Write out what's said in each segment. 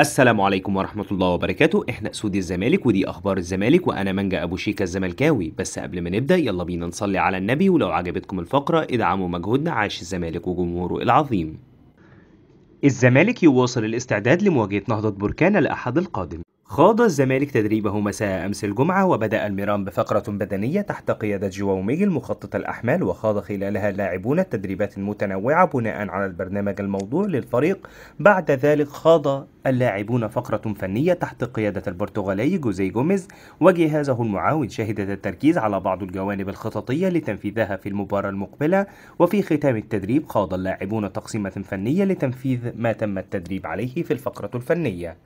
السلام عليكم ورحمة الله وبركاته احنا اسود الزمالك ودي اخبار الزمالك وانا منجا ابو شيكا الزملكاوي بس قبل ما نبدأ يلا بينا نصلي على النبي ولو عجبتكم الفقرة ادعموا مجهودنا عاش الزمالك وجمهوره العظيم الزمالك يواصل الاستعداد لمواجهة نهضة بركان الأحد القادم خاض الزمالك تدريبه مساء أمس الجمعة وبدأ الميران بفقرة بدنية تحت قيادة جواومي المخطط الأحمال وخاض خلالها اللاعبون التدريبات المتنوعة بناء على البرنامج الموضوع للفريق بعد ذلك خاض اللاعبون فقرة فنية تحت قيادة البرتغالي جوزي جوميز وجهازه المعاون شهدت التركيز على بعض الجوانب الخططية لتنفيذها في المباراة المقبلة وفي ختام التدريب خاض اللاعبون تقسيمة فنية لتنفيذ ما تم التدريب عليه في الفقرة الفنية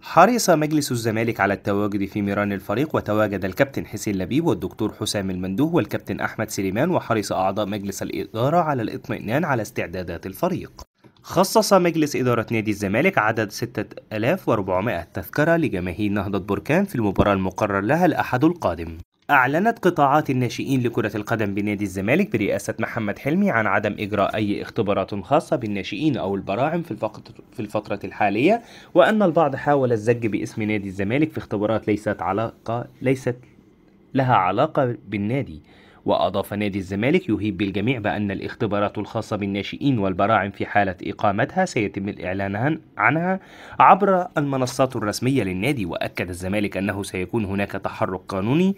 حرص مجلس الزمالك على التواجد في ميران الفريق وتواجد الكابتن حسين لبيب والدكتور حسام المندوه والكابتن أحمد سليمان وحرص أعضاء مجلس الإدارة على الاطمئنان على استعدادات الفريق خصص مجلس إدارة نادي الزمالك عدد 6400 تذكرة لجماهير نهضة بركان في المباراة المقرر لها الأحد القادم أعلنت قطاعات الناشئين لكرة القدم بنادي الزمالك برئاسة محمد حلمي عن عدم إجراء أي اختبارات خاصة بالناشئين أو البراعم في الفترة, الحالية وأن البعض حاول الزج باسم نادي الزمالك في اختبارات ليست علاقة ليست لها علاقة بالنادي وأضاف نادي الزمالك يهيب بالجميع بأن الاختبارات الخاصة بالناشئين والبراعم في حالة إقامتها سيتم الإعلان عنها عبر المنصات الرسمية للنادي وأكد الزمالك أنه سيكون هناك تحرك قانوني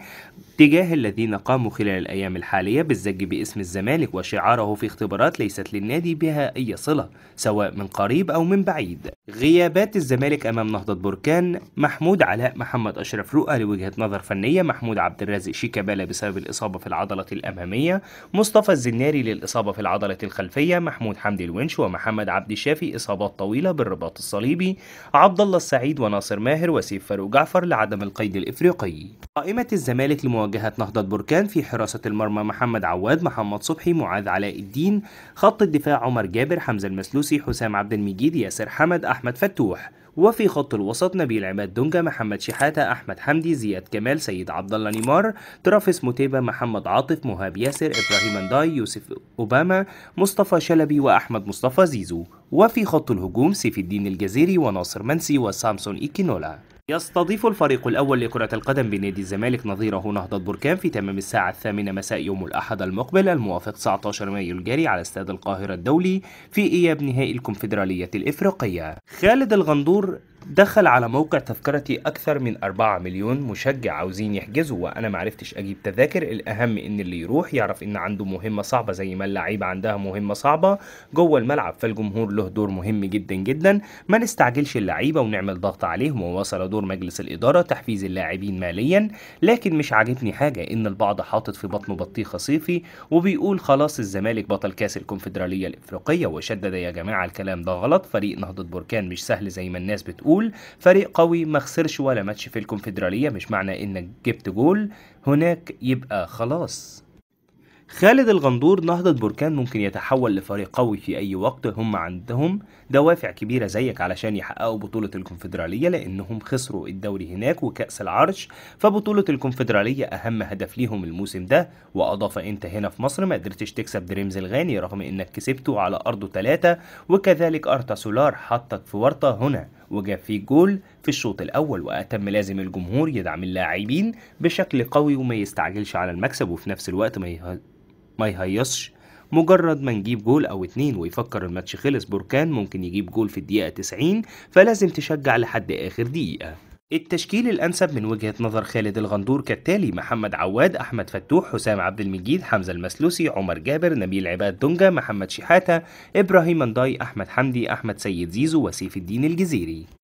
تجاه الذين قاموا خلال الأيام الحالية بالزج باسم الزمالك وشعاره في اختبارات ليست للنادي بها أي صلة سواء من قريب أو من بعيد غيابات الزمالك امام نهضه بركان محمود علاء محمد اشرف رؤى لوجهه نظر فنيه محمود عبد الرازق شيكابالا بسبب الاصابه في العضله الاماميه مصطفى الزناري للاصابه في العضله الخلفيه محمود حمدي الونش ومحمد عبد الشافي اصابات طويله بالرباط الصليبي عبد الله السعيد وناصر ماهر وسيف فاروق جعفر لعدم القيد الافريقي قائمه الزمالك لمواجهه نهضه بركان في حراسه المرمى محمد عواد محمد صبحي معاذ علاء الدين خط الدفاع عمر جابر حمزه المسلوسي حسام عبد المجيد ياسر حمد أحمد فتوح وفي خط الوسط نبيل عماد دونجا محمد شحاتة أحمد حمدي زياد كمال سيد عبد الله نيمار ترافيس موتيبا محمد عاطف مهاب ياسر إبراهيم انداي يوسف أوباما مصطفى شلبي وأحمد مصطفى زيزو وفي خط الهجوم سيف الدين الجزيري وناصر منسي وسامسون إيكينولا يستضيف الفريق الأول لكرة القدم بنادي الزمالك نظيره نهضة بركان في تمام الساعة الثامنة مساء يوم الأحد المقبل الموافق 19 مايو الجاري على استاد القاهرة الدولي في إياب نهائي الكونفدرالية الإفريقية. خالد الغندور دخل على موقع تذكرتي أكثر من 4 مليون مشجع عاوزين يحجزوا وأنا معرفتش أجيب تذاكر الأهم إن اللي يروح يعرف إن عنده مهمة صعبة زي ما اللعيبة عندها مهمة صعبة جوه الملعب فالجمهور له دور مهم جدا جدا ما نستعجلش اللعيبة ونعمل ضغط عليهم ووصل دور مجلس الإدارة تحفيز اللاعبين ماليا لكن مش عاجبني حاجة إن البعض حاطط في بطنه بطيخة صيفي وبيقول خلاص الزمالك بطل كاس الكونفدرالية الإفريقية وشدد يا جماعة الكلام ده غلط فريق نهضة بركان مش سهل زي ما الناس بتقول بيقول فريق قوي ما خسرش ولا ماتش في الكونفدرالية مش معنى انك جبت جول هناك يبقى خلاص خالد الغندور نهضة بركان ممكن يتحول لفريق قوي في أي وقت هم عندهم دوافع كبيرة زيك علشان يحققوا بطولة الكونفدرالية لأنهم خسروا الدوري هناك وكأس العرش فبطولة الكونفدرالية أهم هدف ليهم الموسم ده وأضاف أنت هنا في مصر ما قدرتش تكسب دريمز الغاني رغم أنك كسبته على أرضه ثلاثة وكذلك أرتا سولار حطك في ورطة هنا وجاب فيه جول في الشوط الأول وأتم لازم الجمهور يدعم اللاعبين بشكل قوي وما يستعجلش على المكسب وفي نفس الوقت ما, يه... ما يهيصش مجرد ما نجيب جول او اتنين ويفكر الماتش خلص بركان ممكن يجيب جول في الدقيقة 90 فلازم تشجع لحد اخر دقيقة التشكيل الأنسب من وجهة نظر خالد الغندور كالتالي محمد عواد أحمد فتوح حسام عبد المجيد حمزة المسلوسي عمر جابر نبيل عباد دونجا محمد شحاتة إبراهيم انداي أحمد حمدي أحمد سيد زيزو وسيف الدين الجزيري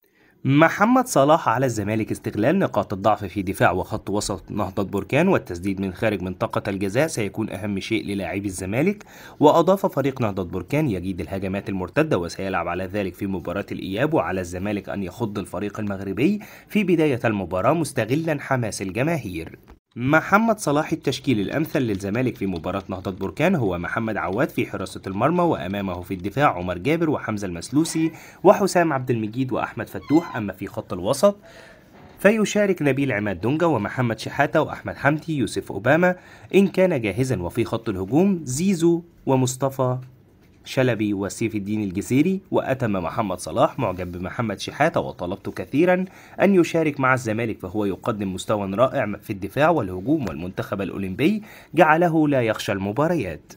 محمد صلاح على الزمالك استغلال نقاط الضعف في دفاع وخط وسط نهضة بركان والتسديد من خارج منطقة الجزاء سيكون أهم شيء للاعبي الزمالك وأضاف فريق نهضة بركان يجيد الهجمات المرتدة وسيلعب على ذلك في مباراة الإياب وعلى الزمالك أن يخض الفريق المغربي في بداية المباراة مستغلا حماس الجماهير محمد صلاح التشكيل الأمثل للزمالك في مباراة نهضة بركان هو محمد عواد في حراسة المرمى وأمامه في الدفاع عمر جابر وحمزة المسلوسي وحسام عبد المجيد وأحمد فتوح أما في خط الوسط فيشارك نبيل عماد دونجا ومحمد شحاتة وأحمد حمدي يوسف أوباما إن كان جاهزا وفي خط الهجوم زيزو ومصطفى شلبي وسيف الدين الجزيري وأتم محمد صلاح معجب بمحمد شحاتة وطلبت كثيرا أن يشارك مع الزمالك فهو يقدم مستوى رائع في الدفاع والهجوم والمنتخب الأولمبي جعله لا يخشى المباريات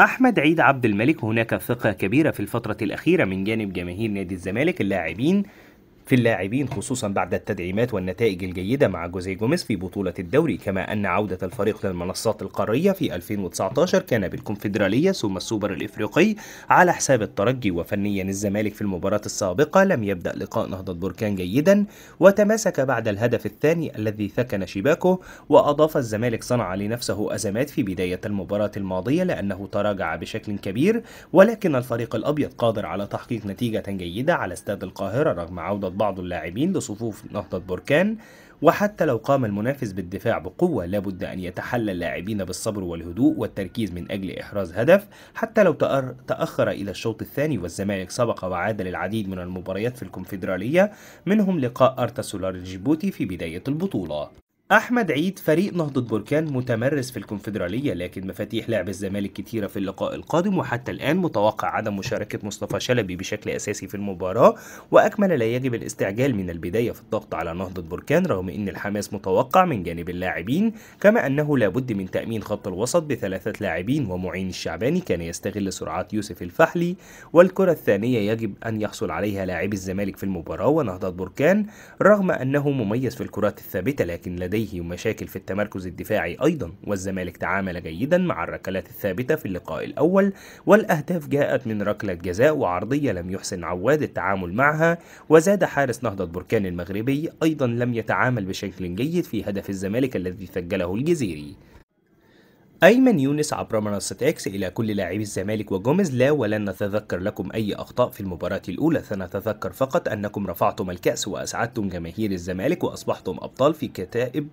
أحمد عيد عبد الملك هناك ثقة كبيرة في الفترة الأخيرة من جانب جماهير نادي الزمالك اللاعبين في اللاعبين خصوصا بعد التدعيمات والنتائج الجيدة مع جوزيه جوميز في بطولة الدوري كما أن عودة الفريق للمنصات القارية في 2019 كان بالكونفدرالية ثم السوبر الإفريقي على حساب الترجي وفنيا الزمالك في المباراة السابقة لم يبدأ لقاء نهضة بركان جيدا وتماسك بعد الهدف الثاني الذي ثكن شباكه وأضاف الزمالك صنع لنفسه أزمات في بداية المباراة الماضية لأنه تراجع بشكل كبير ولكن الفريق الأبيض قادر على تحقيق نتيجة جيدة على استاد القاهرة رغم عودة بعض اللاعبين لصفوف نهضة بركان وحتى لو قام المنافس بالدفاع بقوة لابد أن يتحلى اللاعبين بالصبر والهدوء والتركيز من أجل إحراز هدف حتى لو تأخر إلى الشوط الثاني والزمالك سبق وعاد للعديد من المباريات في الكونفدرالية منهم لقاء أرتا سولار الجيبوتي في بداية البطولة أحمد عيد فريق نهضة بركان متمرس في الكونفدرالية لكن مفاتيح لعب الزمالك كتيرة في اللقاء القادم وحتى الآن متوقع عدم مشاركة مصطفى شلبي بشكل أساسي في المباراة وأكمل لا يجب الاستعجال من البداية في الضغط على نهضة بركان رغم أن الحماس متوقع من جانب اللاعبين كما أنه لابد من تأمين خط الوسط بثلاثة لاعبين ومعين الشعباني كان يستغل سرعات يوسف الفحلي والكرة الثانية يجب أن يحصل عليها لاعبي الزمالك في المباراة ونهضة بركان رغم أنه مميز في الكرات الثابتة لكن لديه عليه ومشاكل في التمركز الدفاعي أيضا والزمالك تعامل جيدا مع الركلات الثابتة في اللقاء الأول والأهداف جاءت من ركلة جزاء وعرضية لم يحسن عواد التعامل معها وزاد حارس نهضة بركان المغربي أيضا لم يتعامل بشكل جيد في هدف الزمالك الذي سجله الجزيري أيمن يونس عبر منصة إكس إلى كل لاعبي الزمالك وجوميز لا ولن نتذكر لكم أي أخطاء في المباراة الأولى سنتذكر فقط أنكم رفعتم الكأس وأسعدتم جماهير الزمالك وأصبحتم أبطال في كتائب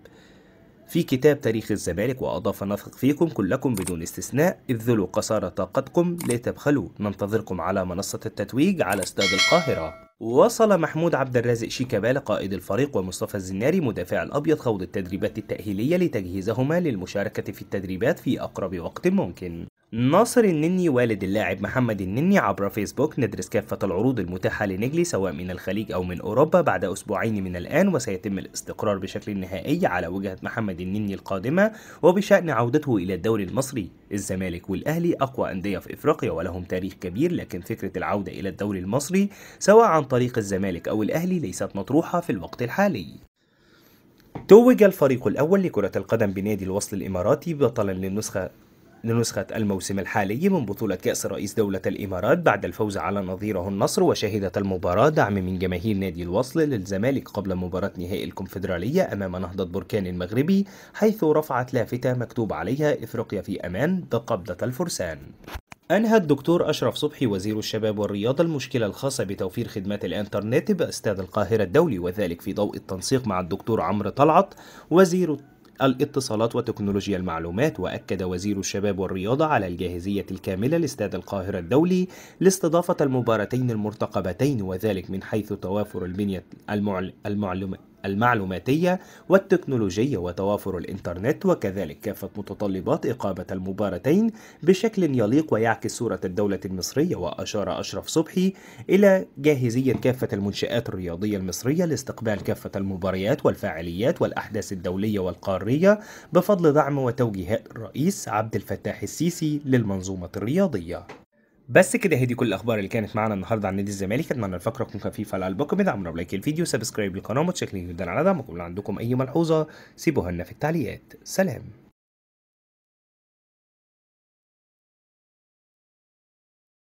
في كتاب تاريخ الزمالك وأضاف نثق فيكم كلكم بدون استثناء ابذلوا قصارى طاقتكم لا تبخلوا ننتظركم على منصة التتويج على استاد القاهرة وصل محمود عبد الرازق شيكابالا قائد الفريق ومصطفى الزناري مدافع الأبيض خوض التدريبات التأهيلية لتجهيزهما للمشاركة في التدريبات في أقرب وقت ممكن ناصر النني والد اللاعب محمد النني عبر فيسبوك ندرس كافة العروض المتاحة لنجلي سواء من الخليج أو من أوروبا بعد أسبوعين من الآن وسيتم الاستقرار بشكل نهائي على وجهة محمد النني القادمة وبشأن عودته إلى الدوري المصري الزمالك والأهلي أقوى أندية في إفريقيا ولهم تاريخ كبير لكن فكرة العودة إلى الدوري المصري سواء عن طريق الزمالك أو الأهلي ليست مطروحة في الوقت الحالي توج الفريق الأول لكرة القدم بنادي الوصل الإماراتي بطلا للنسخة لنسخة الموسم الحالي من بطولة كأس رئيس دولة الإمارات بعد الفوز على نظيره النصر وشهدت المباراة دعم من جماهير نادي الوصل للزمالك قبل مباراة نهائي الكونفدرالية أمام نهضة بركان المغربي حيث رفعت لافتة مكتوب عليها إفريقيا في أمان قبضة الفرسان أنهى الدكتور أشرف صبحي وزير الشباب والرياضة المشكلة الخاصة بتوفير خدمات الإنترنت باستاد القاهرة الدولي وذلك في ضوء التنسيق مع الدكتور عمرو طلعت وزير الاتصالات وتكنولوجيا المعلومات وأكد وزير الشباب والرياضة على الجاهزية الكاملة لاستاد القاهرة الدولي لاستضافة المباراتين المرتقبتين وذلك من حيث توافر البنية المعلومات المعلوماتية والتكنولوجية وتوافر الإنترنت وكذلك كافة متطلبات إقامة المباراتين بشكل يليق ويعكس صورة الدولة المصرية وأشار أشرف صبحي إلى جاهزية كافة المنشآت الرياضية المصرية لاستقبال كافة المباريات والفعاليات والأحداث الدولية والقارية بفضل دعم وتوجيهات الرئيس عبد الفتاح السيسي للمنظومة الرياضية بس كده هي دي كل الاخبار اللي كانت معانا النهارده عن نادي الزمالك اتمنى الفقره تكون خفيفه على قلبكم ادعموا بلايك الفيديو سبسكرايب للقناه متشكرين جدا على دعمكم لو عندكم اي ملحوظه سيبوها لنا في التعليقات سلام